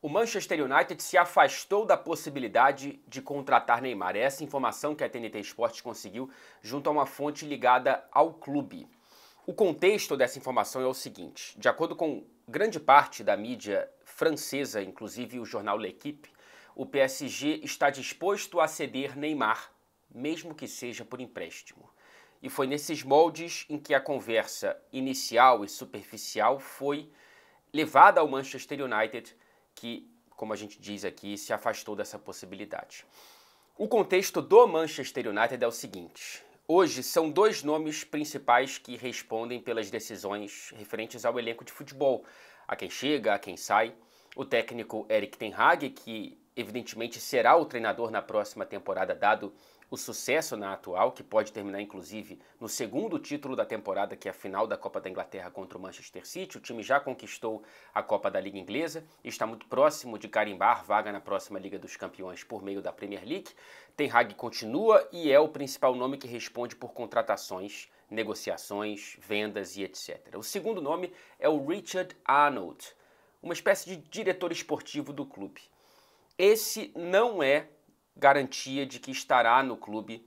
O Manchester United se afastou da possibilidade de contratar Neymar. É essa informação que a TNT Esportes conseguiu junto a uma fonte ligada ao clube. O contexto dessa informação é o seguinte: de acordo com grande parte da mídia francesa, inclusive o jornal L'Equipe, o PSG está disposto a ceder Neymar, mesmo que seja por empréstimo. E foi nesses moldes em que a conversa inicial e superficial foi levada ao Manchester United que, como a gente diz aqui, se afastou dessa possibilidade. O contexto do Manchester United é o seguinte: hoje são dois nomes principais que respondem pelas decisões referentes ao elenco de futebol, a quem chega, a quem sai. O técnico Eric Ten Hag, que evidentemente será o treinador na próxima temporada, dado o sucesso na atual, que pode terminar inclusive no segundo título da temporada, que é a final da Copa da Inglaterra contra o Manchester City. O time já conquistou a Copa da Liga Inglesa e está muito próximo de carimbar vaga na próxima Liga dos Campeões por meio da Premier League. Ten Hag continua e é o principal nome que responde por contratações, negociações, vendas e etc. O segundo nome é o Richard Arnold, uma espécie de diretor esportivo do clube. Esse não é garantia de que estará no clube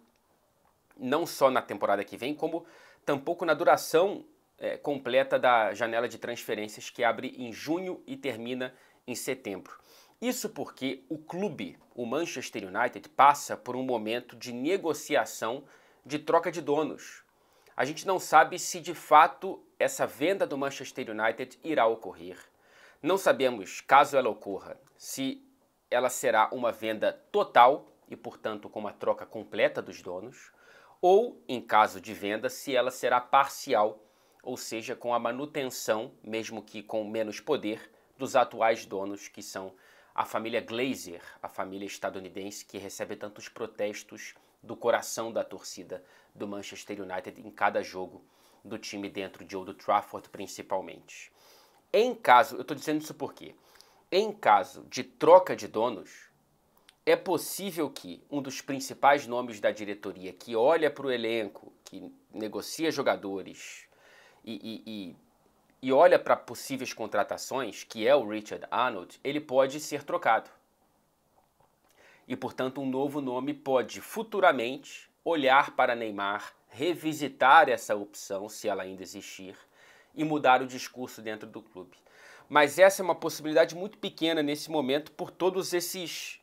não só na temporada que vem, como tampouco na duração é, completa da janela de transferências que abre em junho e termina em setembro. Isso porque o clube, o Manchester United, passa por um momento de negociação de troca de donos. A gente não sabe se de fato essa venda do Manchester United irá ocorrer. Não sabemos, caso ela ocorra, se ela será uma venda total e, portanto, com uma troca completa dos donos, ou, em caso de venda, se ela será parcial, ou seja, com a manutenção, mesmo que com menos poder, dos atuais donos, que são a família Glazer, a família estadunidense que recebe tantos protestos do coração da torcida do Manchester United em cada jogo do time dentro de Old Trafford, principalmente. Em caso, eu estou dizendo isso porque quê? Em caso de troca de donos, é possível que um dos principais nomes da diretoria que olha para o elenco, que negocia jogadores e, e, e, e olha para possíveis contratações, que é o Richard Arnold, ele pode ser trocado. E, portanto, um novo nome pode futuramente olhar para Neymar, revisitar essa opção, se ela ainda existir, e mudar o discurso dentro do clube mas essa é uma possibilidade muito pequena nesse momento por todos esses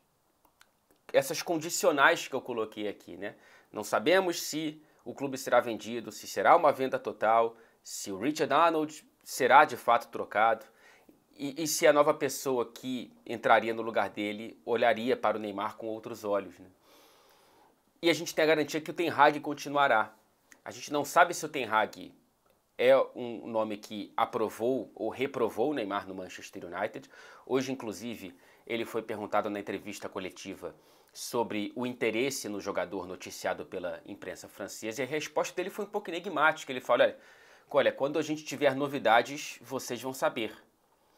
essas condicionais que eu coloquei aqui, né? Não sabemos se o clube será vendido, se será uma venda total, se o Richard Arnold será de fato trocado e, e se a nova pessoa que entraria no lugar dele olharia para o Neymar com outros olhos, né? E a gente tem a garantia que o Ten Hag continuará. A gente não sabe se o Ten Hag é um nome que aprovou ou reprovou o Neymar no Manchester United. Hoje, inclusive, ele foi perguntado na entrevista coletiva sobre o interesse no jogador noticiado pela imprensa francesa e a resposta dele foi um pouco enigmática. Ele fala: olha, olha quando a gente tiver novidades, vocês vão saber.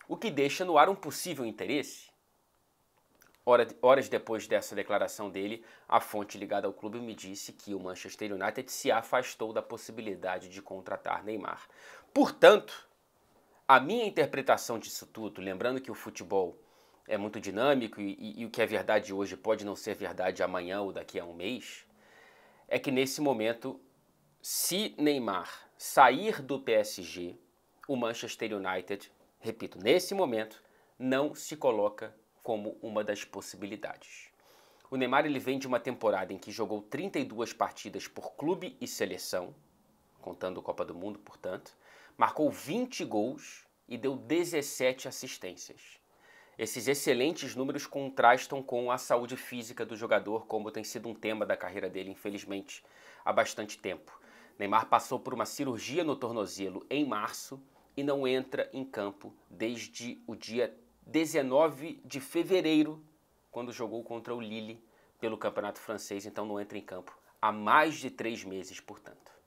O que deixa no ar um possível interesse. Horas depois dessa declaração dele, a fonte ligada ao clube me disse que o Manchester United se afastou da possibilidade de contratar Neymar. Portanto, a minha interpretação disso tudo, lembrando que o futebol é muito dinâmico e, e, e o que é verdade hoje pode não ser verdade amanhã ou daqui a um mês, é que nesse momento, se Neymar sair do PSG, o Manchester United, repito, nesse momento, não se coloca como uma das possibilidades. O Neymar ele vem de uma temporada em que jogou 32 partidas por clube e seleção, contando a Copa do Mundo, portanto, marcou 20 gols e deu 17 assistências. Esses excelentes números contrastam com a saúde física do jogador, como tem sido um tema da carreira dele, infelizmente, há bastante tempo. Neymar passou por uma cirurgia no tornozelo em março e não entra em campo desde o dia 19 de fevereiro, quando jogou contra o Lille pelo Campeonato Francês, então não entra em campo há mais de três meses, portanto.